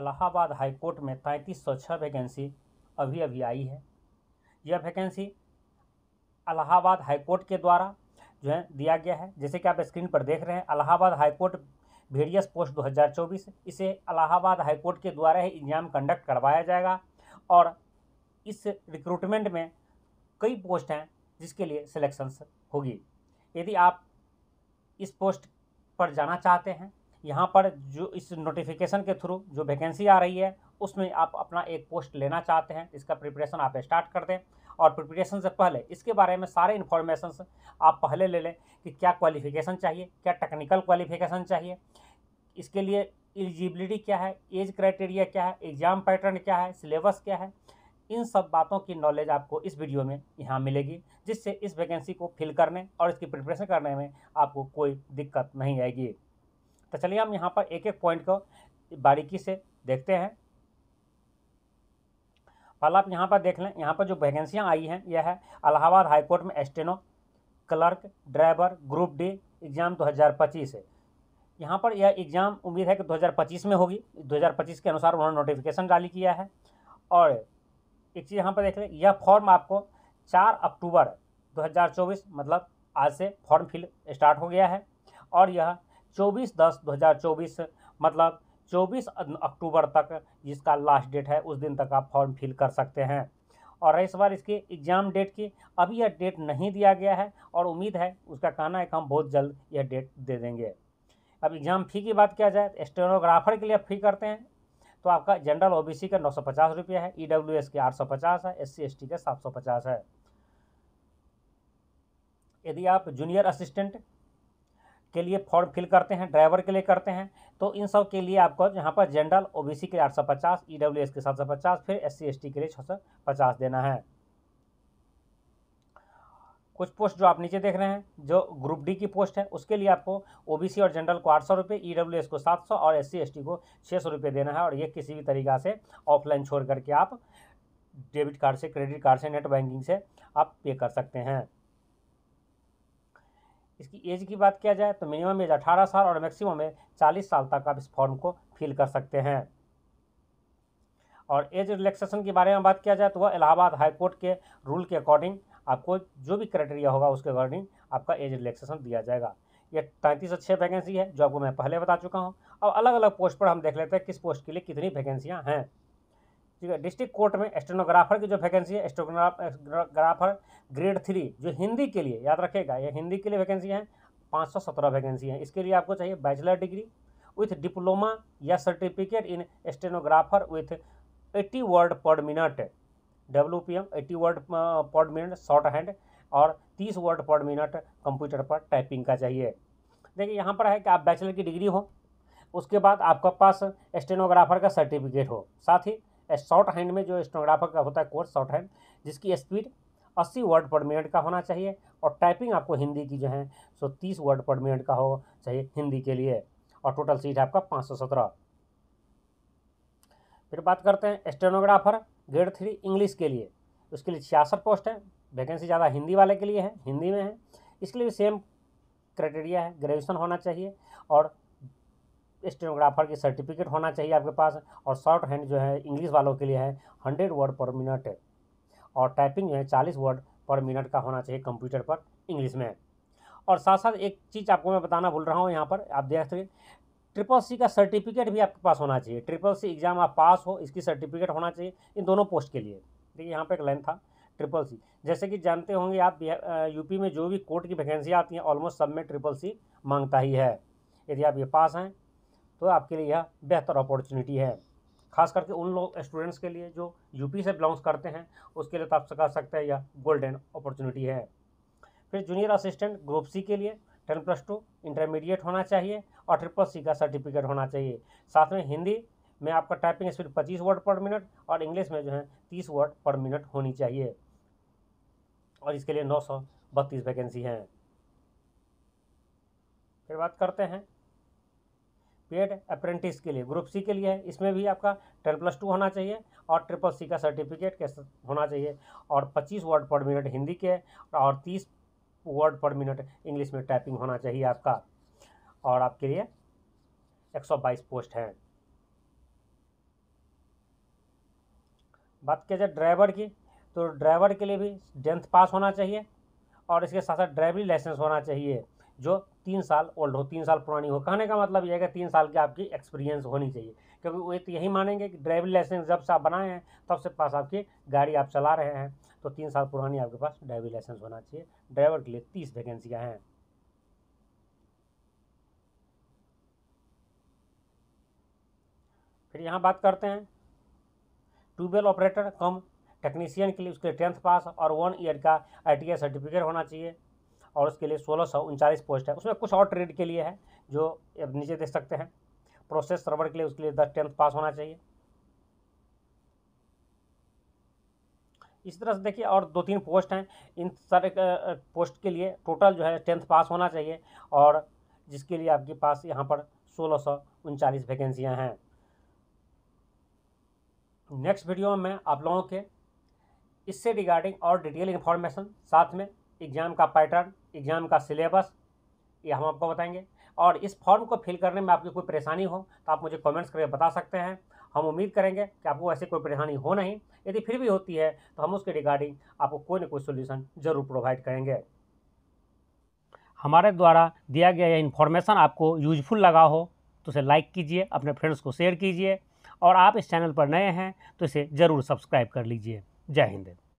Allahabad high court में तैंतीस सौ छः वैकेंसी अभी अभी आई है यह वैकेंसी अलाहाबाद हाईकोर्ट के द्वारा जो है दिया गया है जैसे कि आप स्क्रीन पर देख रहे हैं अलाहाबाद हाईकोर्ट वेरियस पोस्ट 2024 इसे अलाहाबाद हाईकोर्ट के द्वारा ही एग्ज़ाम कंडक्ट करवाया जाएगा और इस रिक्रूटमेंट में कई पोस्ट हैं जिसके लिए सिलेक्शंस होगी यदि आप इस पोस्ट पर जाना चाहते हैं यहाँ पर जो इस नोटिफिकेशन के थ्रू जो वैकेंसी आ रही है उसमें आप अपना एक पोस्ट लेना चाहते हैं इसका प्रिपरेशन आप स्टार्ट कर दें और प्रिपरेशन से पहले इसके बारे में सारे इन्फॉर्मेशन आप पहले ले लें कि क्या क्वालिफिकेशन चाहिए क्या टेक्निकल क्वालिफिकेशन चाहिए इसके लिए एलिजिबिलिटी क्या है एज क्राइटेरिया क्या है एग्ज़ाम पैटर्न क्या है सिलेबस क्या है इन सब बातों की नॉलेज आपको इस वीडियो में यहाँ मिलेगी जिससे इस वैकेंसी को फिल करने और इसकी प्रिपरेशन करने में आपको कोई दिक्कत नहीं आएगी तो चलिए हम यहाँ पर एक एक पॉइंट को बारीकी से देखते हैं पहला आप यहाँ पर देख लें यहाँ पर जो वैकेंसियाँ आई हैं यह है अलाहाबाद हाईकोर्ट में steno clerk driver group D exam 2025 है यहाँ पर यह एग्ज़ाम उम्मीद है कि 2025 में होगी 2025 के अनुसार उन्होंने नोटिफिकेशन जारी किया है और एक चीज़ यहाँ पर देख लें यह फॉर्म आपको 4 अक्टूबर 2024 मतलब आज से फॉर्म फिल स्टार्ट हो गया है और यह चौबीस दस दो हज़ार चौबीस मतलब चौबीस अक्टूबर तक जिसका लास्ट डेट है उस दिन तक आप फॉर्म फिल कर सकते हैं और इस बार इसके एग्ज़ाम डेट की अभी यह डेट नहीं दिया गया है और उम्मीद है उसका कहना है कि हम बहुत जल्द यह डेट दे देंगे अब एग्ज़ाम फ़ी की बात किया जाए तो स्टेनोग्राफर के लिए फ़ी करते हैं तो आपका जनरल ओबीसी का नौ सौ पचास रुपया है ई डब्ल्यू एस के आठ सौ पचास है एस सी एस टी के सात सौ पचास है यदि आप जूनियर असिस्टेंट के लिए फॉर्म फिल करते हैं ड्राइवर के लिए करते हैं तो इन सब के लिए आपको यहाँ पर जनरल ओबीसी के लिए आठ सौ पचास ई डब्ल्यू एस के सात सौ पचास फिर एस सी एस टी के लिए छः सौ पचास देना है कुछ पोस्ट जो आप नीचे देख रहे हैं जो ग्रुप डी की पोस्ट है उसके लिए आपको ओबीसी और जनरल को आठ सौ रुपये ई डब्ल्यू एस को सात सौ और एस सी एस टी को छः सौ रुपये देना है और ये किसी भी तरीका से ऑफलाइन छोड़ करके आप डेबिट कार्ड से क्रेडिट कार्ड से नेट बैंकिंग से आप पे कर सकते हैं इसकी एज की बात किया जाए तो मिनिमम एज अठारह साल और मैक्सिमम में चालीस साल तक आप इस फॉर्म को फिल कर सकते हैं और एज रिलैक्सेशन के बारे में बात किया जाए तो वह इलाहाबाद हाईकोर्ट के रूल के अकॉर्डिंग आपको जो भी क्राइटेरिया होगा उसके अकॉर्डिंग आपका एज रिलैक्सेशन दिया जाएगा ये पैंतीस छः वैकेंसी है जो आपको मैं पहले बता चुका हूँ अब अलग अलग पोस्ट पर हम देख लेते हैं किस पोस्ट के लिए कितनी वैकेंसियाँ हैं ठीक है डिस्ट्रिक्ट कोर्ट में स्टेनोग्राफर की जो वैकेंसी है स्टेनोग्राफर ग्रेड थ्री जो हिंदी के लिए याद रखेगा ये हिंदी के लिए वैकेंसी है पाँच सौ सत्रह वैकेंसी है इसके लिए आपको चाहिए बैचलर डिग्री विथ डिप्लोमा या certificate in stenographer with eighty word per minute W P M eighty word per minute short hand और तीस वर्ड पर मिनट कंप्यूटर पर टाइपिंग का चाहिए देखिए यहाँ पर है कि आप बैचलर की डिग्री हो उसके बाद आपके पास स्टेनोग्राफर का सर्टिफिकेट हो साथ ही शॉर्ट हैंड में जो स्टोनोग्राफर का होता है कोर्स शॉर्ट हैंड जिसकी स्पीड अस्सी वर्ड पर मिनट का होना चाहिए और टाइपिंग आपको हिंदी की जो है सो तीस वर्ड पर मिनट का हो चाहिए हिंदी के लिए और टोटल सीट है आपका पाँच सौ सत्रह फिर बात करते हैं स्टेनोग्राफर ग्रेड थ्री इंग्लिश के लिए उसके लिए छियासठ पोस्ट है वैकेंसी ज़्यादा हिंदी वाले के लिए है हिंदी में है इसके भी सेम क्राइटेरिया है ग्रेजुएशन होना चाहिए और स्टेनोग्राफर की सर्टिफिकेट होना चाहिए आपके पास और शॉर्ट हैंड जो है इंग्लिश वालों के लिए है हंड्रेड वर्ड पर मिनट और टाइपिंग जो है चालीस वर्ड पर मिनट का होना चाहिए कंप्यूटर पर इंग्लिश में और साथ साथ एक चीज़ आपको मैं बताना भूल रहा हूँ यहाँ पर आप देख सकते ट्रिपल सी का सर्टिफिकेट भी आपके पास होना चाहिए ट्रिपल सी एग्ज़ाम आप पास हो इसकी सर्टिफिकेट होना चाहिए इन दोनों पोस्ट के लिए देखिए यहाँ पर एक लाइन था ट्रिपल सी जैसे कि जानते होंगे आप यूपी में जो भी कोर्ट की वैकेंसी आती है ऑलमोस्ट सब में ट्रिपल सी मांगता ही है यदि आप ये पास हैं तो आपके लिए यह बेहतर अपॉर्चुनिटी है खास करके उन लोग स्टूडेंट्स के लिए जो यूपी से बिलोंग्स करते हैं उसके लिए तो आप कर सकते हैं यह गोल्डन अपॉर्चुनिटी है फिर जूनियर असिस्टेंट ग्रुप सी के लिए टेन प्लस टू इंटरमीडिएट होना चाहिए और ट्रिपल सी का सर्टिफिकेट होना चाहिए साथ में हिंदी में आपका टाइपिंग स्पीड पच्चीस वर्ड पर मिनट और इंग्लिश में जो है तीस वर्ड पर मिनट होनी चाहिए और इसके लिए नौ सौ बत्तीस वैकेंसी हैं फिर बात करते हैं पेड अप्रेंटिस के लिए ग्रुप सी के लिए है इसमें भी आपका टेन प्लस टू होना चाहिए और ट्रिपल सी का सर्टिफिकेट कैसे होना चाहिए और पच्चीस वर्ड पर मिनट हिंदी के और तीस वर्ड पर मिनट इंग्लिश में टाइपिंग होना चाहिए आपका और आपके लिए एक सौ बाईस पोस्ट हैं बात किया जाए ड्राइवर की तो ड्राइवर के लिए भी टेंथ पास होना चाहिए और इसके साथ साथ ड्राइविंग लाइसेंस होना चाहिए जो तीन साल ओल्ड हो तीन साल पुरानी हो कहने का मतलब यह है कि तीन साल की आपकी एक्सपीरियंस होनी चाहिए क्योंकि वो तो यही मानेंगे कि ड्राइविंग लाइसेंस जब से आप बनाए हैं तब से पास आपकी गाड़ी आप चला रहे हैं तो तीन साल पुरानी आपके पास ड्राइविंग लाइसेंस होना चाहिए ड्राइवर के लिए तीस वैकेंसियाँ हैं फिर यहाँ बात करते हैं ट्यूबवेल ऑपरेटर कम टेक्नीशियन के लिए उसके टेंथ पास और वन ईयर का आई सर्टिफिकेट होना चाहिए और उसके लिए सोलह पोस्ट है उसमें कुछ और ट्रेड के लिए है जो अब नीचे देख सकते हैं प्रोसेस सर्वर के लिए उसके लिए दस टेंथ पास होना चाहिए इस तरह से देखिए और दो तीन पोस्ट हैं इन सारे पोस्ट के लिए टोटल जो है टेंथ पास होना चाहिए और जिसके लिए आपके पास यहाँ पर सोलह सौ उनचालीस वैकेंसियाँ हैं नेक्स्ट वीडियो में आप लोगों के इससे रिगार्डिंग और डिटेल इन्फॉर्मेशन साथ में एग्ज़ाम का पैटर्न एग्ज़ाम का सिलेबस ये हम आपको बताएंगे और इस फॉर्म को फिल करने में आपकी कोई परेशानी हो तो आप मुझे कमेंट्स करके बता सकते हैं हम उम्मीद करेंगे कि आपको ऐसी कोई परेशानी हो नहीं यदि फिर भी होती है तो हम उसके रिगार्डिंग आपको कोई ना कोई सोल्यूशन ज़रूर प्रोवाइड करेंगे हमारे द्वारा दिया गया यह इन्फॉर्मेशन आपको यूजफुल लगा हो तो उसे लाइक कीजिए अपने फ्रेंड्स को शेयर कीजिए और आप इस चैनल पर नए हैं तो इसे ज़रूर सब्सक्राइब कर लीजिए जय हिंद